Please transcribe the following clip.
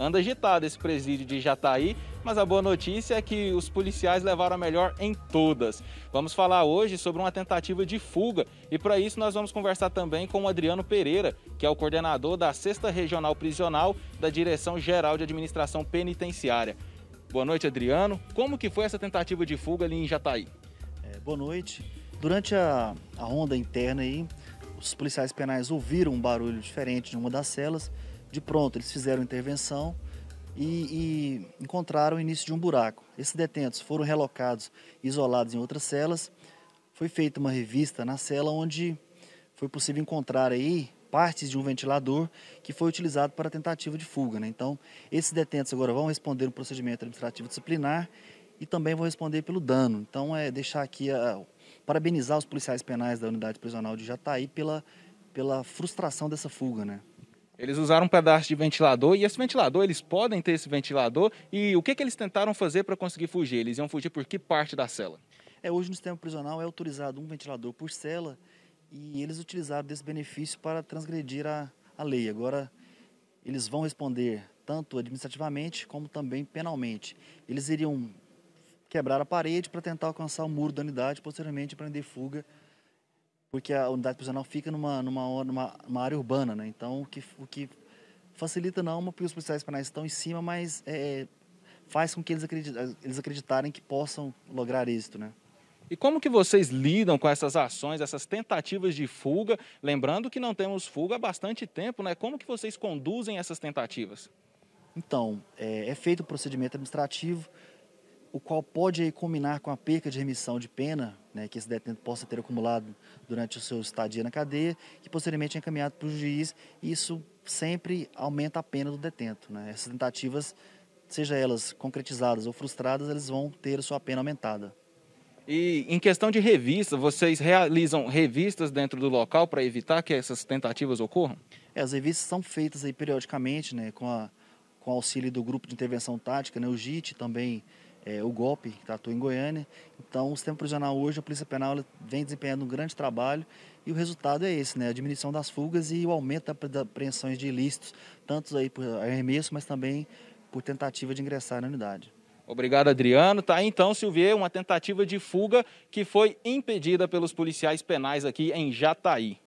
Anda agitado esse presídio de Jataí, mas a boa notícia é que os policiais levaram a melhor em todas. Vamos falar hoje sobre uma tentativa de fuga e para isso nós vamos conversar também com o Adriano Pereira, que é o coordenador da 6 Regional Prisional da Direção Geral de Administração Penitenciária. Boa noite, Adriano. Como que foi essa tentativa de fuga ali em Jataí? É, boa noite. Durante a, a onda interna aí, os policiais penais ouviram um barulho diferente de uma das celas de pronto, eles fizeram intervenção e, e encontraram o início de um buraco. Esses detentos foram relocados, isolados em outras celas. Foi feita uma revista na cela onde foi possível encontrar aí partes de um ventilador que foi utilizado para tentativa de fuga. Né? Então, esses detentos agora vão responder um procedimento administrativo disciplinar e também vão responder pelo dano. Então, é deixar aqui, a, parabenizar os policiais penais da unidade prisional de Jataí pela, pela frustração dessa fuga. Né? Eles usaram um pedaço de ventilador e esse ventilador, eles podem ter esse ventilador. E o que, que eles tentaram fazer para conseguir fugir? Eles iam fugir por que parte da cela? É, hoje no sistema prisional é autorizado um ventilador por cela e eles utilizaram desse benefício para transgredir a, a lei. Agora, eles vão responder tanto administrativamente como também penalmente. Eles iriam quebrar a parede para tentar alcançar o muro da unidade, posteriormente prender fuga porque a unidade prisional fica numa, numa, numa, numa área urbana, né? Então, o que, o que facilita não, porque os policiais penais estão em cima, mas é, é faz com que eles, acreditem, eles acreditarem que possam lograr êxito, né? E como que vocês lidam com essas ações, essas tentativas de fuga? Lembrando que não temos fuga há bastante tempo, né? Como que vocês conduzem essas tentativas? Então, é, é feito o procedimento administrativo, o qual pode aí, combinar com a perca de remissão de pena né, que esse detento possa ter acumulado durante o seu estadia na cadeia, que posteriormente é encaminhado para o juiz, e isso sempre aumenta a pena do detento. Né? Essas tentativas, seja elas concretizadas ou frustradas, eles vão ter a sua pena aumentada. E em questão de revista, vocês realizam revistas dentro do local para evitar que essas tentativas ocorram? É, as revistas são feitas aí periodicamente, né, com, a, com o auxílio do grupo de intervenção tática, né, o GIT, também é, o golpe que tratou em Goiânia. Então, o sistema prisional hoje, a Polícia Penal vem desempenhando um grande trabalho e o resultado é esse, né? A diminuição das fugas e o aumento das apreensões de ilícitos, tanto aí por arremesso, mas também por tentativa de ingressar na unidade. Obrigado, Adriano. Tá então, Silvier, uma tentativa de fuga que foi impedida pelos policiais penais aqui em Jataí.